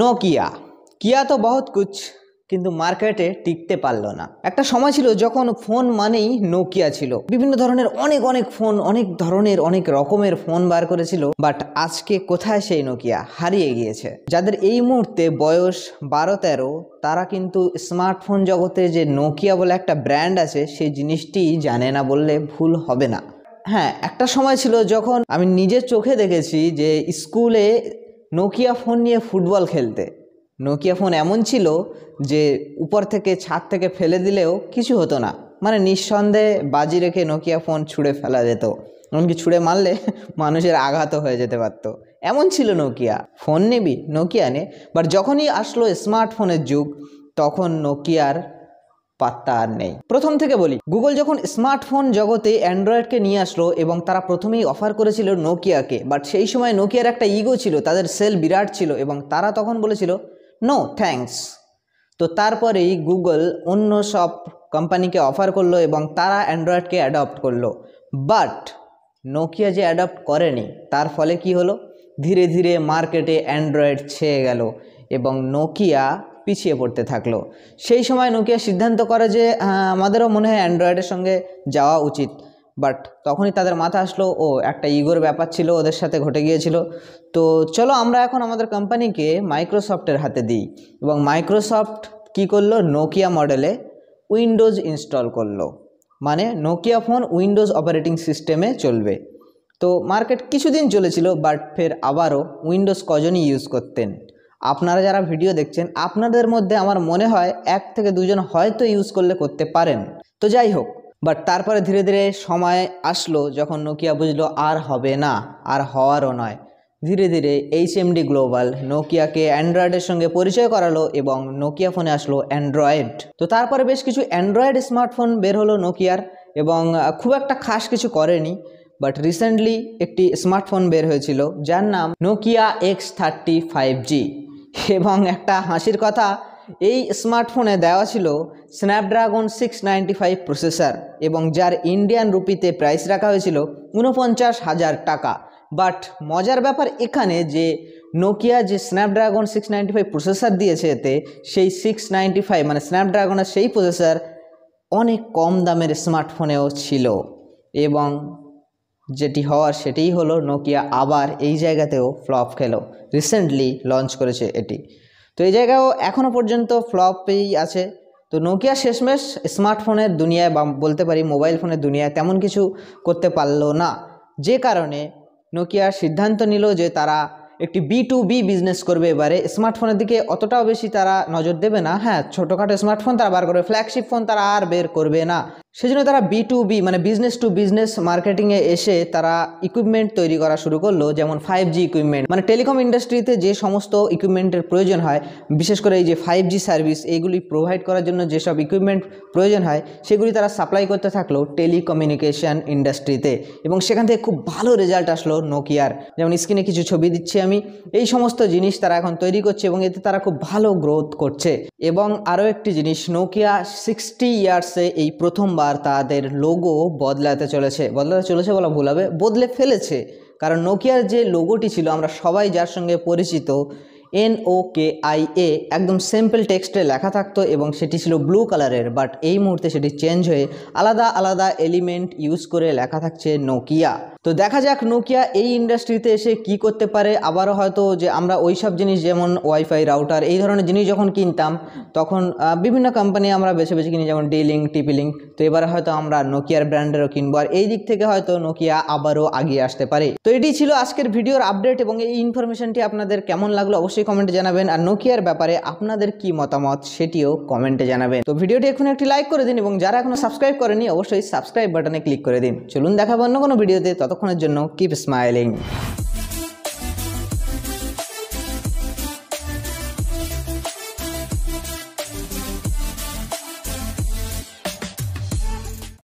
Nokia কিয়া তো বহুত কুছ কিন্তু মার্কেটে টিকতে পারলো না একটা সময় ছিল যখন ফোন মানেই নোকিয়া ছিল বিভিন্ন ধরনের অনেক অনেক ফোন অনেক ধরনের অনেক রকমের ফোন বার করেছিল বাট আজকে কোথায় সেই নোকিয়া হারিয়ে গিয়েছে যাদের এই মুহূর্তে বয়স বারো তেরো তারা কিন্তু স্মার্টফোন জগতে যে নোকিয়া বলে একটা ব্র্যান্ড আছে সেই জিনিসটি জানে না বললে ভুল হবে না হ্যাঁ একটা সময় ছিল যখন আমি নিজের চোখে দেখেছি যে স্কুলে নোকিয়া ফোন নিয়ে ফুটবল খেলতে নোকিয়া ফোন এমন ছিল যে উপর থেকে ছাদ থেকে ফেলে দিলেও কিছু হতো না মানে নিঃসন্দেহে বাজি রেখে নোকিয়া ফোন ছুঁড়ে ফেলা যেত এমনকি ছুঁড়ে মারলে মানুষের আঘাত হয়ে যেতে পারত এমন ছিল নোকিয়া ফোন নিবি নোকিয়া নে বাট যখনই আসলো স্মার্টফোনের যুগ তখন নোকিয়ার পাত্তা আর নেই প্রথম থেকে বলি গুগল যখন স্মার্টফোন জগতে অ্যান্ড্রয়েডকে নিয়ে আসলো এবং তারা প্রথমেই অফার করেছিল নোকিয়াকে বাট সেই সময় নোকিয়ার একটা ইগো ছিল তাদের সেল বিরাট ছিল এবং তারা তখন বলেছিল নো থ্যাংকস তো তারপরেই গুগল অন্য সব কোম্পানিকে অফার করলো এবং তারা অ্যান্ড্রয়েডকে অ্যাডপ্ট করলো বাট নোকিয়া যে অ্যাডপ্ট করেনি তার ফলে কি হলো ধীরে ধীরে মার্কেটে অ্যান্ড্রয়েড ছেয়ে গেল এবং নোকিয়া পিছিয়ে পড়তে থাকলো সেই সময় নোকিয়া সিদ্ধান্ত করে যে আমাদেরও মনে হয় অ্যান্ড্রয়েডের সঙ্গে যাওয়া উচিত বাট তখনই তাদের মাথা আসলো ও একটা ইগোর ব্যাপার ছিল ওদের সাথে ঘটে গিয়েছিল তো চলো আমরা এখন আমাদের কোম্পানিকে মাইক্রোসফটের হাতে দিই এবং মাইক্রোসফট কি করলো নোকিয়া মডেলে উইন্ডোজ ইনস্টল করলো মানে নোকিয়া ফোন উইন্ডোজ অপারেটিং সিস্টেমে চলবে তো মার্কেট কিছুদিন চলেছিল বাট ফের আবারও উইন্ডোজ কজনই ইউজ করতেন আপনারা যারা ভিডিও দেখছেন আপনাদের মধ্যে আমার মনে হয় এক থেকে দুজন হয়তো ইউজ করলে করতে পারেন তো যাই হোক বাট তারপরে ধীরে ধীরে সময় আসলো যখন নোকিয়া বুঝলো আর হবে না আর হওয়ারও নয় ধীরে ধীরে এইচ এমডি গ্লোবাল নোকিয়াকে অ্যান্ড্রয়েডের সঙ্গে পরিচয় করালো এবং নোকিয়া ফোনে আসলো অ্যান্ড্রয়েড তো তারপরে বেশ কিছু অ্যান্ড্রয়েড স্মার্টফোন বের হলো নোকিয়ার এবং খুব একটা খাস কিছু করেনি বাট রিসেন্টলি একটি স্মার্টফোন বের হয়েছিল যার নাম Nokia X thirty five G এবং একটা হাসির কথা এই স্মার্টফোনে দেওয়া ছিল Snapdragon six ninety five processor এবং যার ইন্ডিয়ান রুপিতে প্রাইস রাখা হয়েছিল উনপঞ্চাশ হাজার টাকা বাট মজার ব্যাপার এখানে যে নোকিয়া যে Snapdragon six ninety five processor দিয়েছে এতে সেই সিক্স নাইনটি ফাইভ মানে স্ন্যাপড্রাগনের সেই প্রসেসর অনেক কম দামের স্মার্টফোনেও ছিল এবং যেটি হওয়ার সেটিই হলো নোকিয়া আবার এই জায়গাতেও ফ্লপ খেলো রিসেন্টলি লঞ্চ করেছে এটি তো এই জায়গাও এখনও পর্যন্ত ফ্লপেই আছে তো নোকিয়া শেষমেশ স্মার্টফোনের দুনিয়ায় বা বলতে পারি মোবাইল ফোনের দুনিয়ায় তেমন কিছু করতে পারলো না যে কারণে নোকিয়া সিদ্ধান্ত নিল যে তারা একটি বি টু বি বিজনেস করবে এবারে স্মার্টফোনের দিকে অতটাও বেশি তারা নজর দেবে না হ্যাঁ ছোটোখাটো স্মার্টফোন তারা বার করবে ফ্ল্যাগশিপ ফোন তারা আর বের করবে না সেজন্য তারা বি টু বি মানে বিজনেস টু বিজনেস মার্কেটিংয়ে এসে তারা ইকুইপমেন্ট তৈরি করা শুরু করলো যেমন ফাইভ জি ইকুইপমেন্ট মানে টেলিকম ইন্ডাস্ট্রিতে যে সমস্ত ইকুইপমেন্টের প্রয়োজন হয় বিশেষ করে এই যে ফাইভ জি সার্ভিস এইগুলি প্রোভাইড করার জন্য যেসব ইকুইপমেন্ট প্রয়োজন হয় সেগুলি তারা সাপ্লাই করতে থাকলো টেলিকমিউনিকেশান ইন্ডাস্ট্রিতে এবং সেখান থেকে খুব ভালো রেজাল্ট আসলো নোকিয়ার যেমন স্ক্রিনে কিছু ছবি দিচ্ছি আমি এই সমস্ত জিনিস তারা এখন তৈরি করছে এবং এতে তারা খুব ভালো গ্রোথ করছে এবং আরও একটি জিনিস নোকিয়া সিক্সটি ইয়ার্সে এই প্রথমবার আর তাদের লোগো বদলাতে চলেছে বদলাতে চলেছে বলা ভুল হবে বদলে ফেলেছে কারণ নোকিয়ার যে লোগোটি ছিল আমরা সবাই যার সঙ্গে পরিচিত এন ও আই এ একদম সিম্পল টেক্সটে লেখা থাকতো এবং সেটি ছিল ব্লু কালারের বাট এই মুহূর্তে সেটি চেঞ্জ হয়ে আলাদা আলাদা এলিমেন্ট ইউজ করে লেখা থাকছে নোকিয়া তো দেখা যাক নোকিয়া এই ইন্ডাস্ট্রিতে এসে কি করতে পারে আবারও হয়তো যে আমরা ওই সব জিনিস যেমন ওয়াইফাই রাউটার এই ধরনের জিনিস যখন কিনতাম তখন বিভিন্ন কোম্পানি আমরা বেছে বেছে কিনি যেমন ডিলিং টিপিলিং তো এবারে হয়তো আমরা নোকিয়ার ব্র্যান্ডেরও কিনবো আর এই দিক থেকে হয়তো নোকিয়া আবারও আগিয়ে আসতে পারে তো এটি ছিল আজকের ভিডিওর আপডেট এবং এই ইনফরমেশনটি আপনাদের কেমন লাগলো অবশ্যই কমেন্টে জানাবেন আর নোকিয়ার ব্যাপারে আপনাদের কি মতামত সেটিও কমেন্টে জানাবেন তো ভিডিওটি এখন একটি লাইক করে দিন এবং যারা এখনো সাবস্ক্রাইব করেনি অবশ্যই সাবস্ক্রাইব বাটনে ক্লিক করে দিন চলুন দেখাবো অন্য কোনো ভিডিওতে ততক্ষণের জন্য কিপ স্মাইলিং